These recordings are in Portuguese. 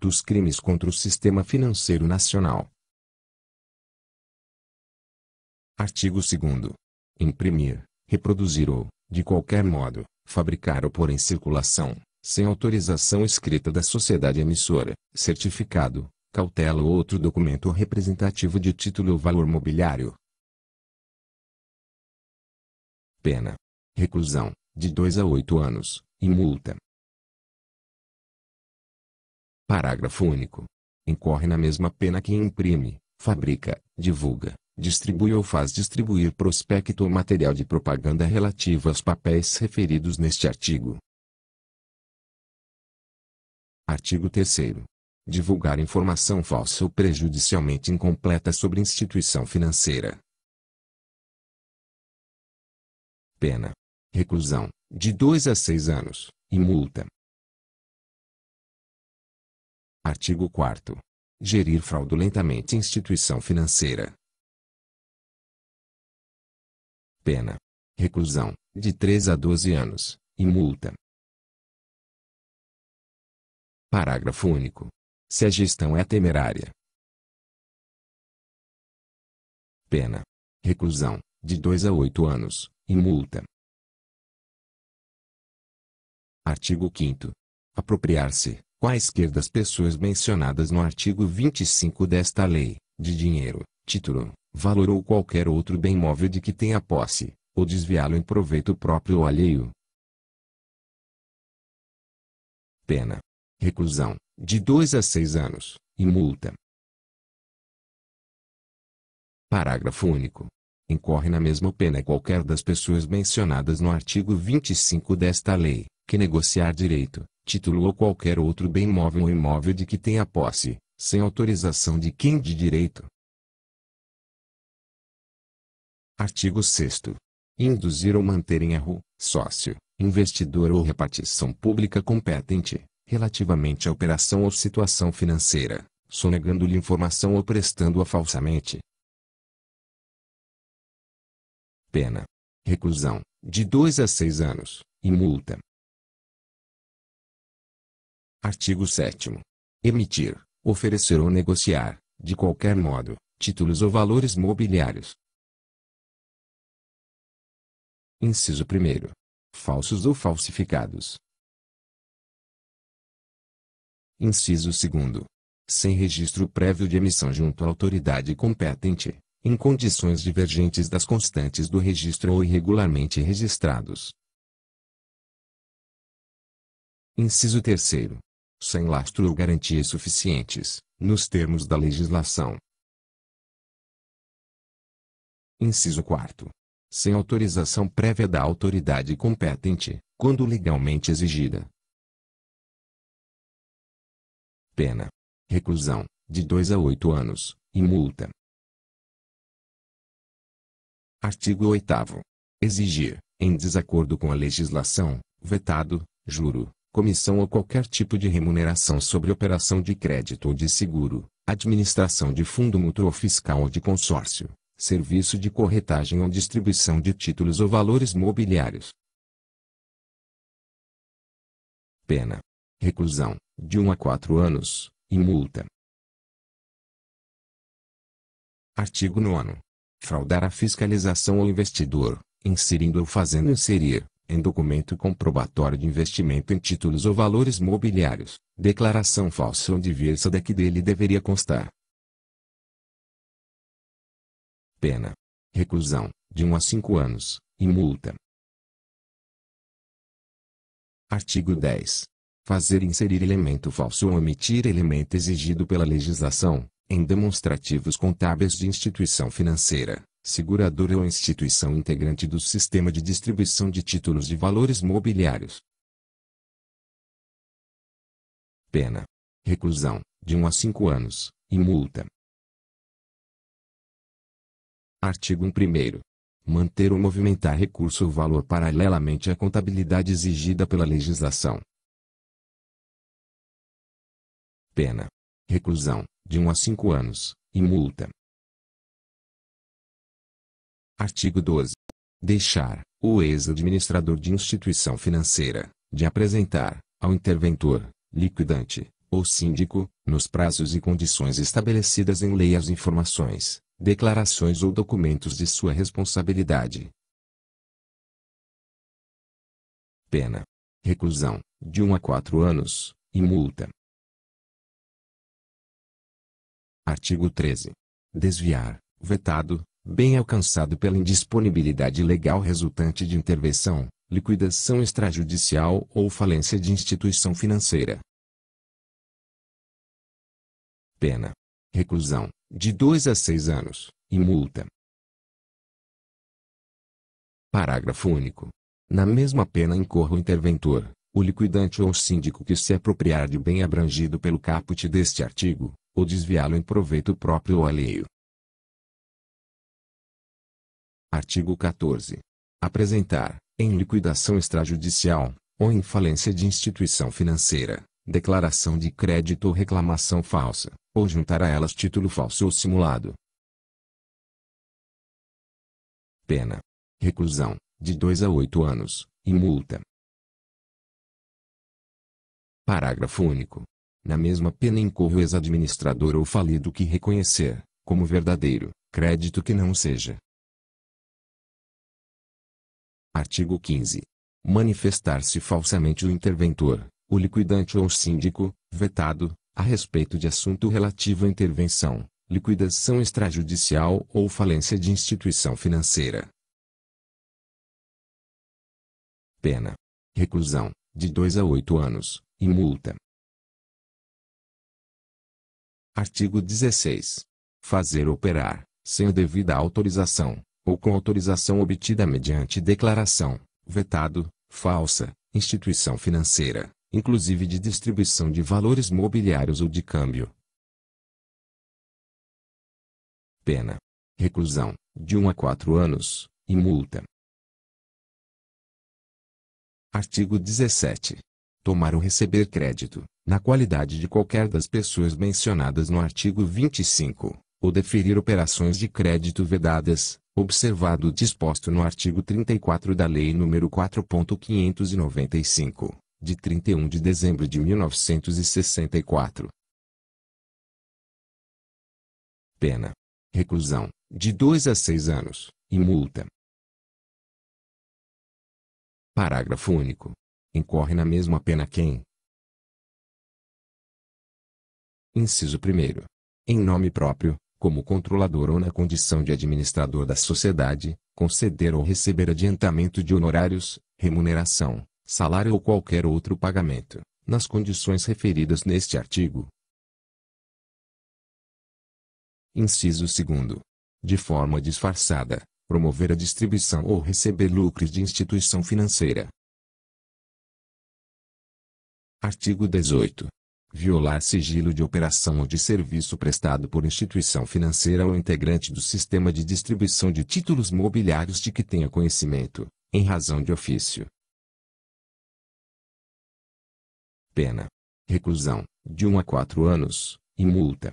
dos crimes contra o sistema financeiro nacional. Artigo 2 Imprimir, reproduzir ou, de qualquer modo, fabricar ou pôr em circulação, sem autorização escrita da sociedade emissora, certificado, cautela ou outro documento representativo de título ou valor mobiliário. Pena. Reclusão, de 2 a 8 anos, e multa, Parágrafo único. Incorre na mesma pena quem imprime, fabrica, divulga, distribui ou faz distribuir prospecto ou material de propaganda relativo aos papéis referidos neste artigo. Artigo 3 divulgar informação falsa ou prejudicialmente incompleta sobre instituição financeira. Pena: reclusão, de 2 a 6 anos, e multa, Artigo 4 Gerir fraudulentamente instituição financeira. Pena. Reclusão, de 3 a 12 anos, e multa. Parágrafo único. Se a gestão é temerária. Pena. Reclusão, de 2 a 8 anos, e multa. Artigo 5 Apropriar-se, quaisquer das pessoas mencionadas no artigo 25 desta lei, de dinheiro, título, valor ou qualquer outro bem móvel de que tenha posse, ou desviá-lo em proveito próprio ou alheio. Pena. Reclusão, de 2 a 6 anos, e multa. Parágrafo único. Incorre na mesma pena qualquer das pessoas mencionadas no artigo 25 desta lei, que negociar direito, título ou qualquer outro bem móvel ou imóvel de que tenha posse, sem autorização de quem de direito. Artigo 6 Induzir ou manter em erro, sócio, investidor ou repartição pública competente, relativamente à operação ou situação financeira, sonegando-lhe informação ou prestando-a falsamente. Pena. Reclusão, de 2 a 6 anos, e multa, Artigo 7 Emitir, oferecer ou negociar, de qualquer modo, títulos ou valores mobiliários. Inciso 1 Falsos ou falsificados. Inciso 2 Sem registro prévio de emissão junto à autoridade competente, em condições divergentes das constantes do registro ou irregularmente registrados. Inciso 3 sem lastro ou garantias suficientes, nos termos da legislação. Inciso 4. Sem autorização prévia da autoridade competente, quando legalmente exigida. Pena. Reclusão, de 2 a 8 anos, e multa. Artigo 8. Exigir, em desacordo com a legislação, vetado, juro, comissão ou qualquer tipo de remuneração sobre operação de crédito ou de seguro, administração de fundo mútuo fiscal ou de consórcio, serviço de corretagem ou distribuição de títulos ou valores mobiliários. Pena: reclusão, de 1 um a 4 anos, e multa. Artigo 9. Fraudar a fiscalização ao investidor, inserindo ou fazendo inserir, em documento comprobatório de investimento em títulos ou valores mobiliários, declaração falsa ou diversa da que dele deveria constar. Pena. Reclusão, de 1 a 5 anos, e multa. Artigo 10. Fazer inserir elemento falso ou omitir elemento exigido pela legislação, em demonstrativos contábeis de instituição financeira, seguradora ou instituição integrante do sistema de distribuição de títulos de valores mobiliários. Pena: reclusão, de 1 a 5 anos, e multa. Artigo 1 Manter ou movimentar recurso ou valor paralelamente à contabilidade exigida pela legislação. Pena: reclusão, de 1 a 5 anos, e multa. Artigo 12. Deixar o ex-administrador de instituição financeira de apresentar ao interventor, liquidante ou síndico, nos prazos e condições estabelecidas em lei as informações, declarações ou documentos de sua responsabilidade. Pena: reclusão de 1 um a 4 anos e multa. Artigo 13. Desviar, vetado, bem alcançado pela indisponibilidade legal resultante de intervenção, liquidação extrajudicial ou falência de instituição financeira. Pena: reclusão, de 2 a 6 anos, e multa. Parágrafo único. Na mesma pena incorre o interventor, o liquidante ou o síndico que se apropriar de bem abrangido pelo caput deste artigo, ou desviá-lo em proveito próprio ou alheio. Artigo 14. Apresentar, em liquidação extrajudicial, ou em falência de instituição financeira, declaração de crédito ou reclamação falsa, ou juntar a elas título falso ou simulado. Pena. Reclusão, de 2 a 8 anos, e multa. Parágrafo único. Na mesma pena incorre o ex-administrador ou falido que reconhecer, como verdadeiro, crédito que não seja, Artigo 15. Manifestar-se falsamente o interventor, o liquidante ou o síndico, vetado, a respeito de assunto relativo à intervenção, liquidação extrajudicial ou falência de instituição financeira. Pena. Reclusão, de 2 a 8 anos, e multa. Artigo 16. Fazer operar, sem a devida autorização, ou com autorização obtida mediante declaração, vetado, falsa, instituição financeira, inclusive de distribuição de valores mobiliários ou de câmbio. Pena. Reclusão, de 1 a 4 anos, e multa. Artigo 17. Tomar ou receber crédito, na qualidade de qualquer das pessoas mencionadas no artigo 25, ou deferir operações de crédito vedadas, observado o disposto no artigo 34 da Lei nº 4.595, de 31 de dezembro de 1964. Pena: reclusão, de 2 a 6 anos, e multa. Parágrafo único. Incorre na mesma pena quem? Inciso 1. Em nome próprio, como controlador ou na condição de administrador da sociedade, conceder ou receber adiantamento de honorários, remuneração, salário ou qualquer outro pagamento, nas condições referidas neste artigo. Inciso 2. De forma disfarçada, promover a distribuição ou receber lucros de instituição financeira. Artigo 18 violar sigilo de operação ou de serviço prestado por instituição financeira ou integrante do sistema de distribuição de títulos mobiliários de que tenha conhecimento, em razão de ofício. Pena: reclusão, de 1 a 4 anos, e multa.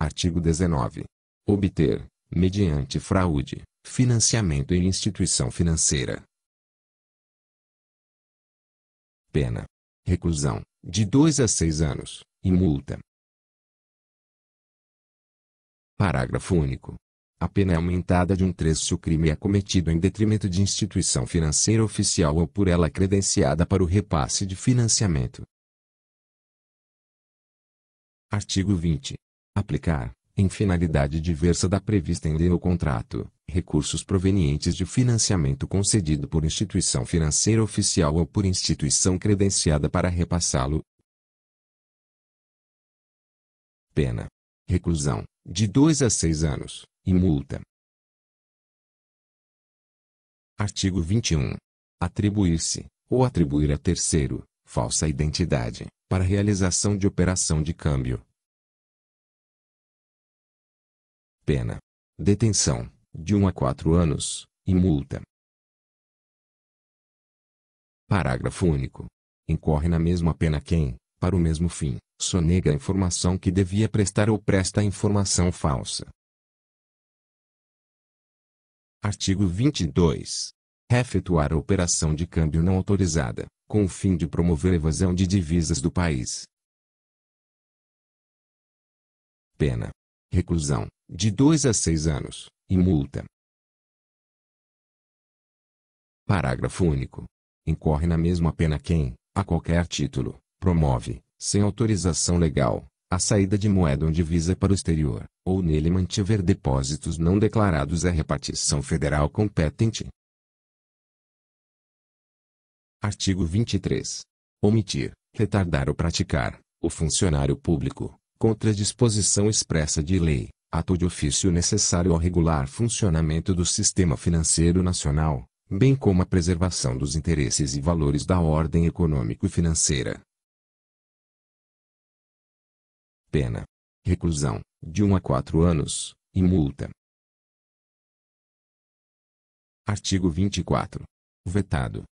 Artigo 19. Obter, mediante fraude, financiamento em instituição financeira, pena, reclusão, de 2 a 6 anos, e multa. Parágrafo único. A pena é aumentada de um terço se o crime é cometido em detrimento de instituição financeira oficial ou por ela credenciada para o repasse de financiamento. Artigo 20. Aplicar, em finalidade diversa da prevista em lei ou contrato, recursos provenientes de financiamento concedido por instituição financeira oficial ou por instituição credenciada para repassá-lo. Pena: reclusão, de 2 a 6 anos, e multa. Artigo 21. Atribuir-se, ou atribuir a terceiro, falsa identidade, para realização de operação de câmbio. Pena: detenção de 1 a 4 anos, e multa. Parágrafo único. Incorre na mesma pena quem, para o mesmo fim, sonega a informação que devia prestar ou presta a informação falsa. Artigo 22. Refetuar a operação de câmbio não autorizada, com o fim de promover a evasão de divisas do país. Pena. Reclusão, de 2 a 6 anos, e multa. Parágrafo único. Incorre na mesma pena quem, a qualquer título, promove, sem autorização legal, a saída de moeda ou divisa para o exterior, ou nele mantiver depósitos não declarados à repartição federal competente. Artigo 23. Omitir, retardar ou praticar, o funcionário público, contra a disposição expressa de lei, ato de ofício necessário ao regular funcionamento do sistema financeiro nacional, bem como a preservação dos interesses e valores da ordem econômico e financeira. Pena: reclusão, de 1 um a 4 anos, e multa. Artigo 24. Vetado